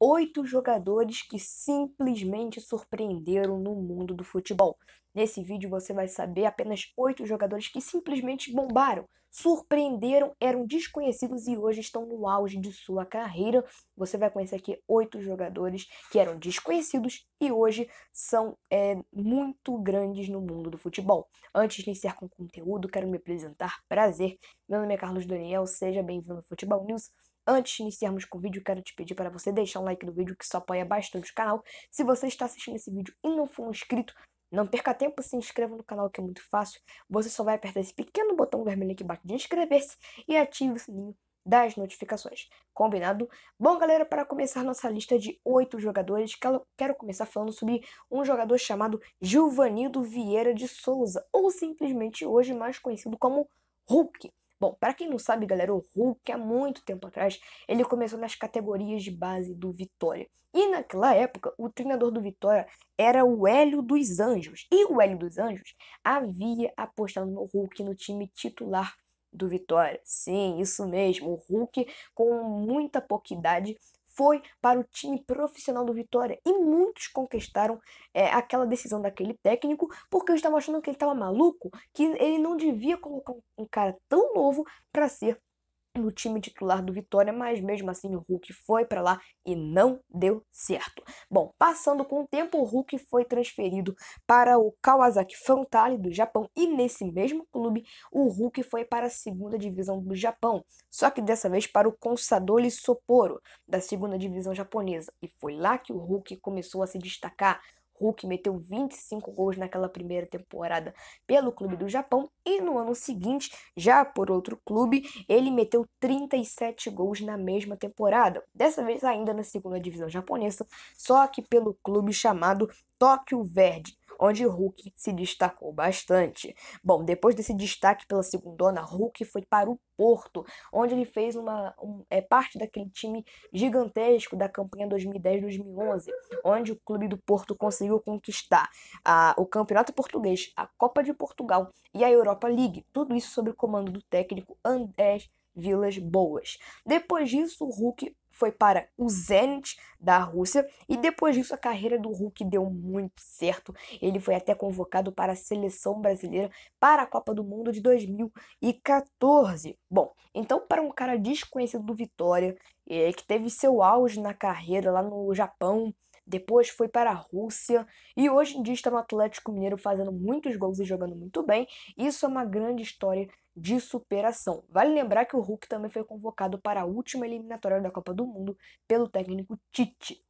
oito jogadores que simplesmente surpreenderam no mundo do futebol. Nesse vídeo você vai saber apenas oito jogadores que simplesmente bombaram, surpreenderam, eram desconhecidos e hoje estão no auge de sua carreira. Você vai conhecer aqui oito jogadores que eram desconhecidos e hoje são é, muito grandes no mundo do futebol. Antes de iniciar com o conteúdo, quero me apresentar. Prazer, meu nome é Carlos Daniel, seja bem-vindo ao Futebol News. Antes de iniciarmos com o vídeo, quero te pedir para você deixar um like no vídeo, que isso apoia bastante o canal. Se você está assistindo esse vídeo e não for inscrito, não perca tempo, se inscreva no canal que é muito fácil. Você só vai apertar esse pequeno botão vermelho aqui embaixo de inscrever-se e ative o sininho das notificações. Combinado? Bom, galera, para começar nossa lista de oito jogadores, quero começar falando sobre um jogador chamado Gilvanildo Vieira de Souza, ou simplesmente hoje mais conhecido como Hulk. Bom, para quem não sabe, galera, o Hulk há muito tempo atrás, ele começou nas categorias de base do Vitória. E naquela época, o treinador do Vitória era o Hélio dos Anjos. E o Hélio dos Anjos havia apostado no Hulk no time titular do Vitória. Sim, isso mesmo. O Hulk, com muita pouca idade, foi para o time profissional do Vitória e muitos conquistaram é, aquela decisão daquele técnico porque estavam achando que ele estava maluco, que ele não devia colocar um cara tão novo para ser no time titular do Vitória, mas mesmo assim o Hulk foi para lá e não deu certo. Bom, passando com o tempo, o Hulk foi transferido para o Kawasaki Frontale do Japão e nesse mesmo clube o Hulk foi para a segunda divisão do Japão, só que dessa vez para o Consadole Sapporo da segunda divisão japonesa e foi lá que o Hulk começou a se destacar. Hulk meteu 25 gols naquela primeira temporada pelo clube do Japão e no ano seguinte, já por outro clube, ele meteu 37 gols na mesma temporada. Dessa vez ainda na segunda divisão japonesa, só que pelo clube chamado Tóquio Verde onde Hulk se destacou bastante. Bom, depois desse destaque pela segundona, Hulk foi para o Porto, onde ele fez uma um, é parte daquele time gigantesco da campanha 2010-2011, onde o clube do Porto conseguiu conquistar a, o Campeonato Português, a Copa de Portugal e a Europa League. Tudo isso sob o comando do técnico Andrés Vilas Boas. Depois disso, o Hulk foi para o Zenit da Rússia e hum. depois disso a carreira do Hulk deu muito certo. Ele foi até convocado para a seleção brasileira para a Copa do Mundo de 2014. Bom, então para um cara desconhecido do Vitória, é, que teve seu auge na carreira lá no Japão, depois foi para a Rússia e hoje em dia está no Atlético Mineiro fazendo muitos gols e jogando muito bem. Isso é uma grande história de superação. Vale lembrar que o Hulk também foi convocado para a última eliminatória da Copa do Mundo pelo técnico Tite.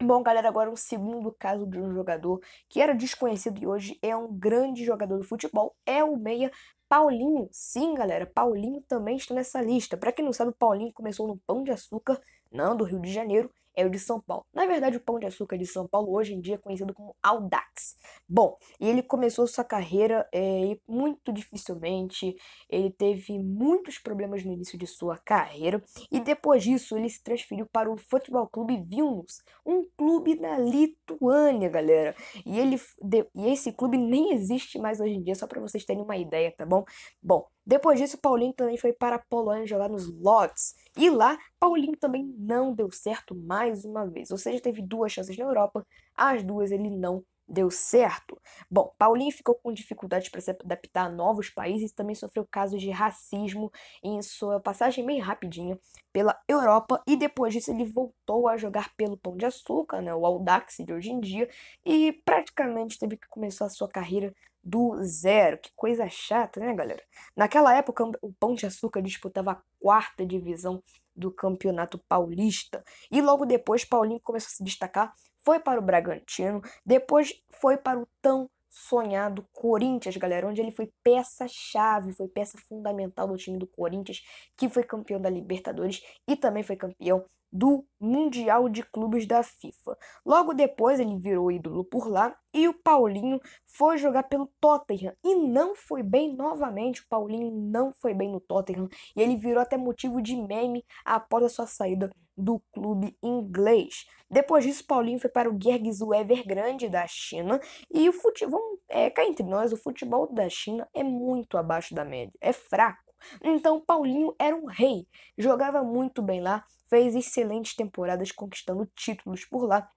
Bom, galera, agora um segundo caso de um jogador que era desconhecido e hoje é um grande jogador de futebol, é o meia Paulinho. Sim, galera, Paulinho também está nessa lista. Para quem não sabe, o Paulinho começou no Pão de Açúcar, não, do Rio de Janeiro, é o de São Paulo. Na verdade, o Pão de Açúcar de São Paulo hoje em dia é conhecido como Audax. Bom, e ele começou sua carreira é, muito dificilmente, ele teve muitos problemas no início de sua carreira e depois disso ele se transferiu para o Futebol Clube Vilnius, um clube na Lituânia, galera. E ele de, e esse clube nem existe mais hoje em dia, só para vocês terem uma ideia, tá bom? Bom, depois disso, Paulinho também foi para a Polônia jogar nos Lodz. E lá, Paulinho também não deu certo mais mais uma vez. Ou seja, teve duas chances na Europa, as duas ele não deu certo. Bom, Paulinho ficou com dificuldades para se adaptar a novos países também sofreu casos de racismo em sua passagem bem rapidinha pela Europa e depois disso ele voltou a jogar pelo Pão de Açúcar, né, o Audax de hoje em dia, e praticamente teve que começar a sua carreira do zero. Que coisa chata, né, galera? Naquela época o Pão de Açúcar disputava a quarta divisão do Campeonato Paulista. E logo depois, Paulinho começou a se destacar, foi para o Bragantino, depois foi para o tão sonhado Corinthians, galera, onde ele foi peça-chave, foi peça fundamental do time do Corinthians, que foi campeão da Libertadores e também foi campeão do Mundial de Clubes da FIFA. Logo depois ele virou ídolo por lá e o Paulinho foi jogar pelo Tottenham e não foi bem novamente. O Paulinho não foi bem no Tottenham e ele virou até motivo de meme após a sua saída do clube inglês. Depois disso, Paulinho foi para o Guerguizhou Evergrande da China e o futebol, é, cá entre nós, o futebol da China é muito abaixo da média, é fraco. Então Paulinho era um rei, jogava muito bem lá, fez excelentes temporadas conquistando títulos por lá.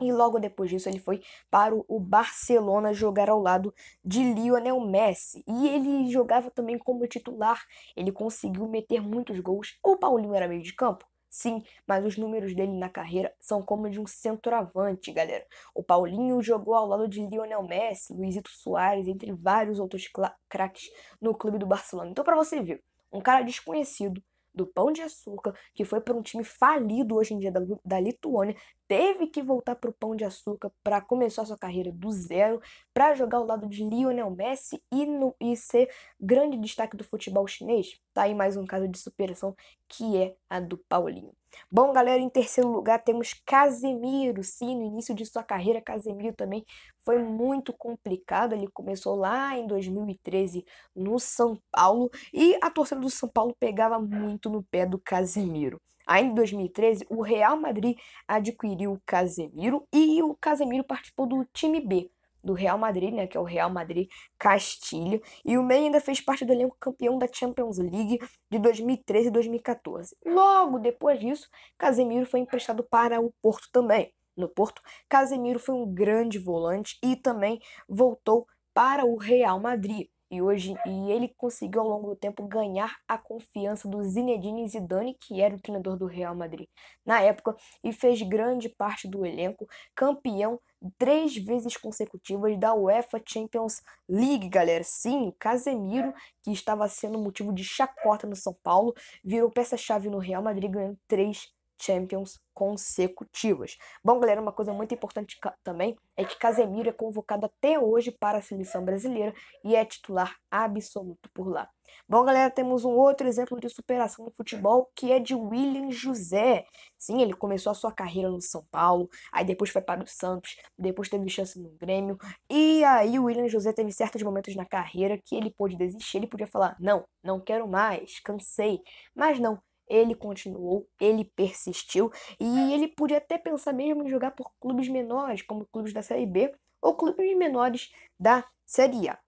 E logo depois disso ele foi para o Barcelona jogar ao lado de Lionel Messi. E ele jogava também como titular. Ele conseguiu meter muitos gols. O Paulinho era meio de campo? Sim, mas os números dele na carreira são como de um centroavante, galera. O Paulinho jogou ao lado de Lionel Messi, Luizito Soares, entre vários outros craques no clube do Barcelona. Então, para você ver, um cara desconhecido do Pão de Açúcar, que foi para um time falido hoje em dia da, da Lituânia, teve que voltar para o Pão de Açúcar para começar sua carreira do zero, para jogar ao lado de Lionel Messi e, no, e ser grande destaque do futebol chinês? Tá aí mais um caso de superação que é a do Paulinho. Bom, galera, em terceiro lugar temos Casemiro. Sim, no início de sua carreira, Casemiro também foi muito complicado. Ele começou lá em 2013 no São Paulo e a torcida do São Paulo pegava muito no pé do Casemiro. Ainda em 2013, o Real Madrid adquiriu o Casemiro e o Casemiro participou do time B do Real Madrid, né, que é o Real Madrid Castilho, e o Ney ainda fez parte do elenco campeão da Champions League de 2013 e 2014. Logo depois disso, Casemiro foi emprestado para o Porto também. No Porto, Casemiro foi um grande volante e também voltou para o Real Madrid. E hoje e ele conseguiu ao longo do tempo ganhar a confiança do Zinedine Zidane, que era o treinador do Real Madrid na época, e fez grande parte do elenco campeão três vezes consecutivas da UEFA Champions League, galera. Sim, o Casemiro, que estava sendo motivo de chacota no São Paulo, virou peça-chave no Real Madrid ganhando três Champions consecutivas. Bom, galera, uma coisa muito importante também é que Casemiro é convocado até hoje para a seleção brasileira e é titular absoluto por lá. Bom, galera, temos um outro exemplo de superação no futebol que é de William José. Sim, ele começou a sua carreira no São Paulo, aí depois foi para o Santos, depois teve chance no Grêmio. E aí o William José teve certos momentos na carreira que ele pôde desistir, ele podia falar: não, não quero mais, cansei. Mas não, ele continuou, ele persistiu e ele podia até pensar mesmo em jogar por clubes menores, como clubes da Série B ou clubes menores da Série A.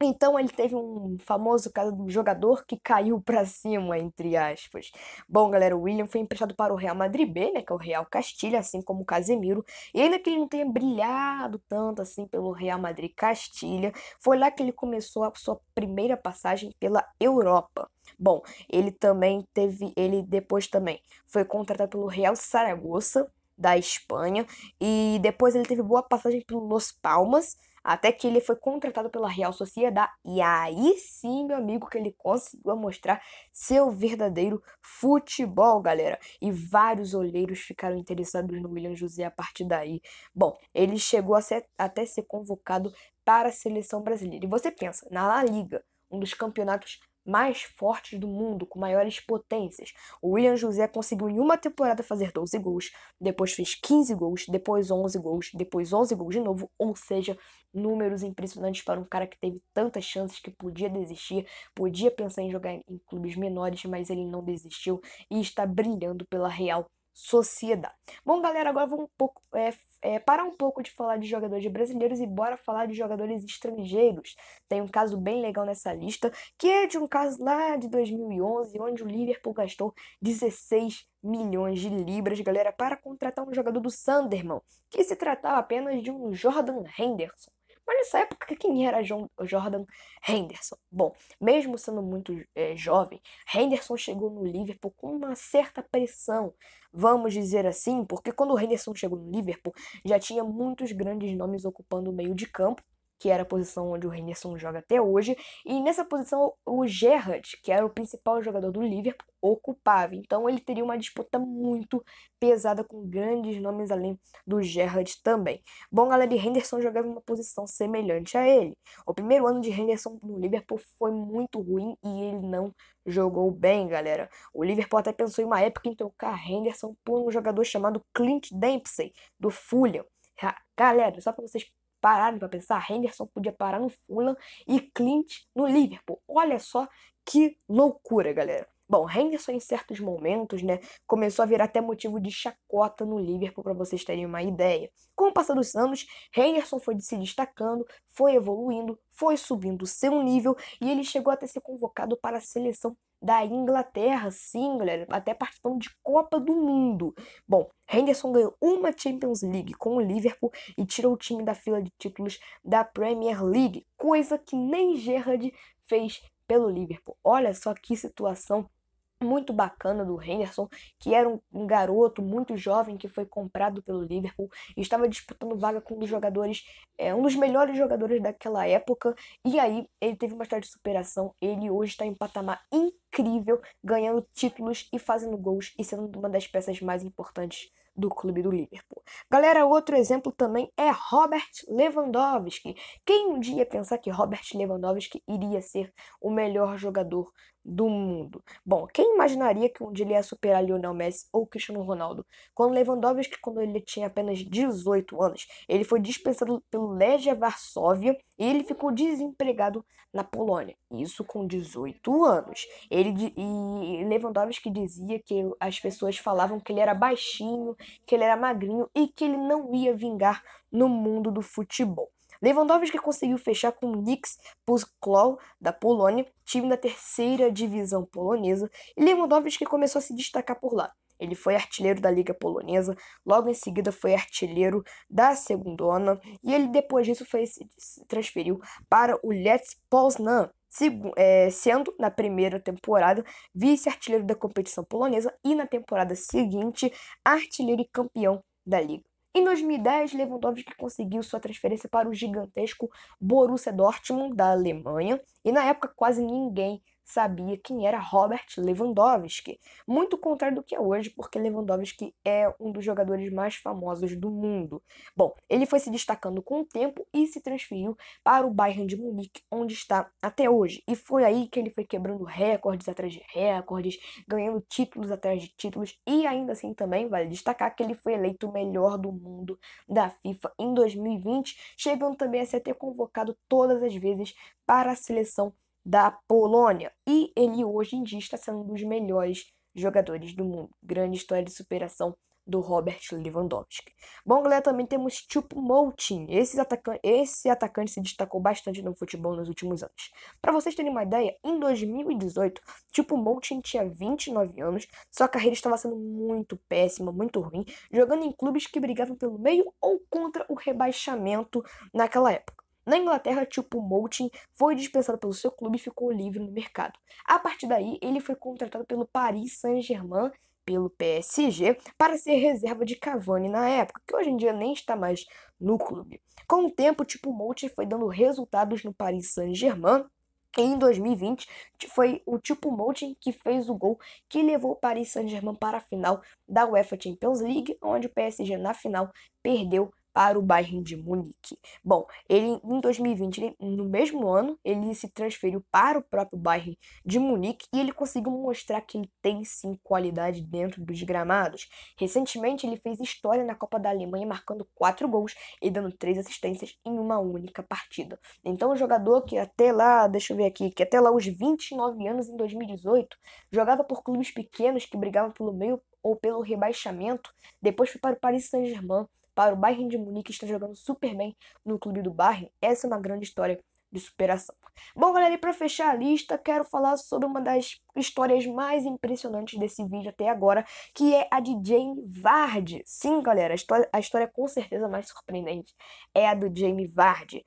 Então ele teve um famoso caso do jogador que caiu para cima, entre aspas. Bom, galera, o William foi emprestado para o Real Madrid B, né, que é o Real Castilha, assim como o Casemiro. E ainda que ele não tenha brilhado tanto assim pelo Real Madrid Castilha, foi lá que ele começou a sua primeira passagem pela Europa. Bom, ele também teve, ele depois também foi contratado pelo Real Saragossa, da Espanha e depois ele teve boa passagem pelo Los Palmas, até que ele foi contratado pela Real Sociedad e aí sim, meu amigo, que ele conseguiu mostrar seu verdadeiro futebol, galera. E vários olheiros ficaram interessados no William José a partir daí. Bom, ele chegou a ser, até ser convocado para a seleção brasileira. E você pensa, na La Liga, um dos campeonatos mais fortes do mundo, com maiores potências. O William José conseguiu em uma temporada fazer 12 gols, depois fez 15 gols, depois 11 gols, depois 11 gols de novo, ou seja, números impressionantes para um cara que teve tantas chances que podia desistir, podia pensar em jogar em clubes menores, mas ele não desistiu e está brilhando pela Real sociedade. Bom, galera, agora vamos um pouco, é, é, parar um pouco de falar de jogadores brasileiros e bora falar de jogadores estrangeiros. Tem um caso bem legal nessa lista, que é de um caso lá de 2011, onde o Liverpool gastou 16 milhões de libras, galera, para contratar um jogador do Sunderman, que se tratava apenas de um Jordan Henderson. Mas nessa época, quem era John, Jordan Henderson? Bom, mesmo sendo muito é, jovem, Henderson chegou no Liverpool com uma certa pressão, vamos dizer assim, porque quando o Henderson chegou no Liverpool, já tinha muitos grandes nomes ocupando o meio de campo que era a posição onde o Henderson joga até hoje, e nessa posição o Gerrard, que era o principal jogador do Liverpool, ocupava. Então ele teria uma disputa muito pesada com grandes nomes além do Gerrard também. Bom, galera, Henderson jogava uma posição semelhante a ele. O primeiro ano de Henderson no Liverpool foi muito ruim e ele não jogou bem, galera. O Liverpool até pensou em uma época em trocar Henderson por um jogador chamado Clint Dempsey do Fulham. Galera, só para vocês pararem para pensar, Henderson podia parar no Fulham e Clint no Liverpool. Olha só que loucura, galera. Bom, Henderson em certos momentos, né, começou a virar até motivo de chacota no Liverpool para vocês terem uma ideia. Com o passar dos anos, Henderson foi se destacando, foi evoluindo, foi subindo seu nível e ele chegou até ser convocado para a seleção da Inglaterra, sim, galera, até participando de Copa do Mundo. Bom, Henderson ganhou uma Champions League com o Liverpool e tirou o time da fila de títulos da Premier League, coisa que nem Gerrard fez pelo Liverpool. Olha só que situação muito bacana do Henderson, que era um, um, garoto muito jovem que foi comprado pelo Liverpool e estava disputando vaga com um dos jogadores, é, um dos melhores jogadores daquela época. E aí ele teve uma história de superação. Ele hoje está em um patamar incrível, ganhando títulos e fazendo gols e sendo uma das peças mais importantes do clube do Liverpool. Galera, outro exemplo também é Robert Lewandowski. Quem um dia pensar que Robert Lewandowski iria ser o melhor jogador do mundo. Bom, quem imaginaria que um dia ele ia superar Lionel Messi ou Cristiano Ronaldo? Quando Lewandowski, quando ele tinha apenas 18 anos, ele foi dispensado pelo Legia Varsóvia e ele ficou desempregado na Polônia. Isso com 18 anos. Ele e Lewandowski dizia que as pessoas falavam que ele era baixinho, que ele era magrinho e que ele não ia vingar no mundo do futebol. Lewandowski conseguiu fechar com o Nix Pusklow, da Polônia, time da terceira divisão polonesa, e Lewandowski começou a se destacar por lá. Ele foi artilheiro da Liga Polonesa, logo em seguida foi artilheiro da Segundona, e ele depois disso foi, se transferiu para o Let's Poznan, é, sendo na primeira temporada vice-artilheiro da competição polonesa e na temporada seguinte artilheiro e campeão da liga. Em 2010, Lewandowski conseguiu sua transferência para o gigantesco Borussia Dortmund da Alemanha, e na época quase ninguém sabia quem era Robert Lewandowski. Muito contrário do que é hoje, porque Lewandowski é um dos jogadores mais famosos do mundo. Bom, ele foi se destacando com o tempo e se transferiu para o Bayern de Munique, onde está até hoje. E foi aí que ele foi quebrando recordes atrás de recordes, ganhando títulos atrás de títulos e ainda assim também vale destacar que ele foi eleito o melhor do mundo da FIFA em 2020, chegando também a ser até convocado todas as vezes para a seleção da Polônia e ele hoje em dia está sendo um dos melhores jogadores do mundo. Grande história de superação do Robert Lewandowski. Bom, galera, também temos tipo Moutinho. Esse, esse atacante se destacou bastante no futebol nos últimos anos. Para vocês terem uma ideia, em 2018, tipo Moutinho tinha 29 anos, sua carreira estava sendo muito péssima, muito ruim, jogando em clubes que brigavam pelo meio ou contra o rebaixamento naquela época. Na Inglaterra, tipo Moulton foi dispensado pelo seu clube e ficou livre no mercado. A partir daí, ele foi contratado pelo Paris Saint-Germain, pelo PSG, para ser reserva de Cavani na época, que hoje em dia nem está mais no clube. Com o tempo, tipo Moulton foi dando resultados no Paris Saint-Germain. Em 2020, foi o tipo Moulton que fez o gol que levou o Paris Saint-Germain para a final da UEFA Champions League, onde o PSG na final perdeu para o Bayern de Munique. Bom, ele em 2020, ele, no mesmo ano, ele se transferiu para o próprio Bayern de Munique e ele conseguiu mostrar que ele tem sim qualidade dentro dos gramados. Recentemente, ele fez história na Copa da Alemanha, marcando quatro gols e dando três assistências em uma única partida. Então, um jogador que até lá, deixa eu ver aqui, que até lá os 29 anos em 2018 jogava por clubes pequenos que brigavam pelo meio ou pelo rebaixamento, depois foi para o Paris Saint-Germain, para o Bayern de Munique está jogando super bem no clube do Bayern. Essa é uma grande história de superação. Bom, galera, e para fechar a lista, quero falar sobre uma das histórias mais impressionantes desse vídeo até agora, que é a de Jamie Vardy. Sim, galera, a história, a história com certeza mais surpreendente é a do Jamie Vardy.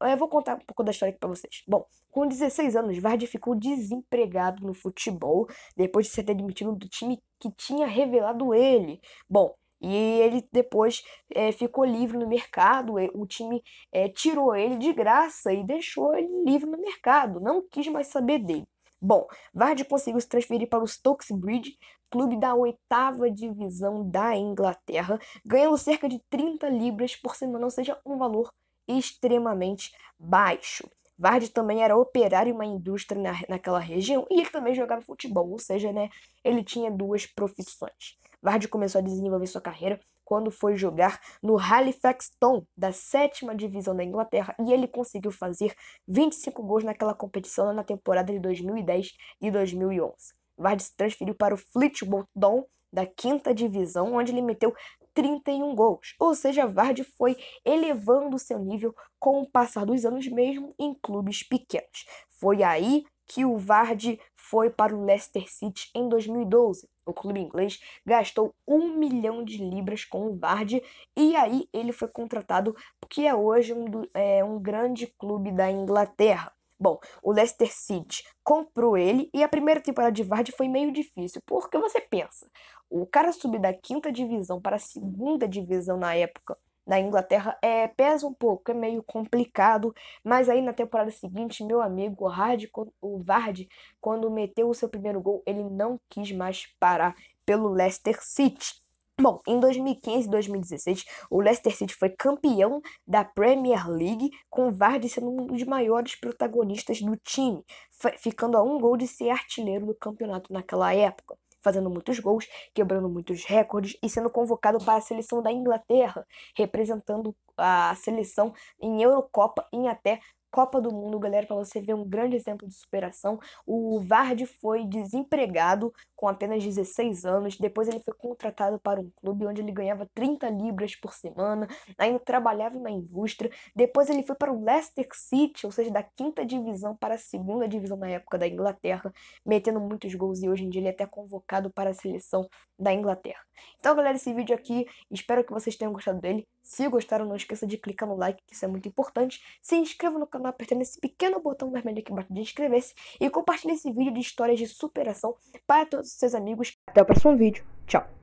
Eu vou contar um pouco da história aqui pra vocês. Bom, com 16 anos, Vardy ficou desempregado no futebol depois de ser demitido do time que tinha revelado ele. Bom, e ele depois é, ficou livre no mercado, eh, o time é, tirou ele de graça e deixou ele livre no mercado, não quis mais saber dele. Bom, Vardy conseguiu se transferir para o Stokes Bridge, clube da oitava divisão da Inglaterra, ganhando cerca de 30 libras por semana, ou seja, um valor extremamente baixo. Vardy também era operário em uma indústria na, naquela região e ele também jogava futebol, ou seja, né, ele tinha duas profissões. Vardy começou a desenvolver sua carreira quando foi jogar no Halifax Town, da sétima divisão da Inglaterra, e ele conseguiu fazer 25 gols naquela competição na temporada de 2010 e 2011. Vardy se transferiu para o Fleetwood Town, da quinta divisão, onde ele meteu 31 gols. Ou seja, Vardy foi elevando seu nível com o passar dos anos mesmo em clubes pequenos. Foi aí que o Vardy foi para o Leicester City em 2012. O clube inglês gastou um milhão de libras com o Vardy e aí ele foi contratado porque é hoje um, do, é, um grande clube da Inglaterra. Bom, o Leicester City comprou ele e a primeira temporada de Vardy foi meio difícil, porque você pensa, o cara subiu da quinta divisão para a segunda divisão na época na Inglaterra é, pesa um pouco, é meio complicado, mas aí na temporada seguinte, meu amigo, o, Hard, o Vardy, quando meteu o seu primeiro gol, ele não quis mais parar pelo Leicester City. Bom, em 2015 e 2016, o Leicester City foi campeão da Premier League, com o Vardy sendo um dos maiores protagonistas do time, ficando a um gol de ser artilheiro do campeonato naquela época fazendo muitos gols, quebrando muitos recordes e sendo convocado para a seleção da Inglaterra, representando a seleção em Eurocopa em até Copa do Mundo, galera, para você ver um grande exemplo de superação. O Vardy foi desempregado com apenas 16 anos, depois ele foi contratado para um clube onde ele ganhava 30 libras por semana, ainda trabalhava na indústria, depois ele foi para o Leicester City, ou seja, da quinta divisão para a segunda divisão na época da Inglaterra, metendo muitos gols e hoje em dia ele é até convocado para a seleção da Inglaterra. Então, galera, esse vídeo aqui, espero que vocês tenham gostado dele. Se gostaram, não esqueça de clicar no like, que isso é muito importante. Se inscreva no canal canal apertando esse pequeno botão vermelho aqui embaixo de inscrever-se e compartilhe esse vídeo de histórias de superação para todos os seus amigos. Até o próximo vídeo. Tchau!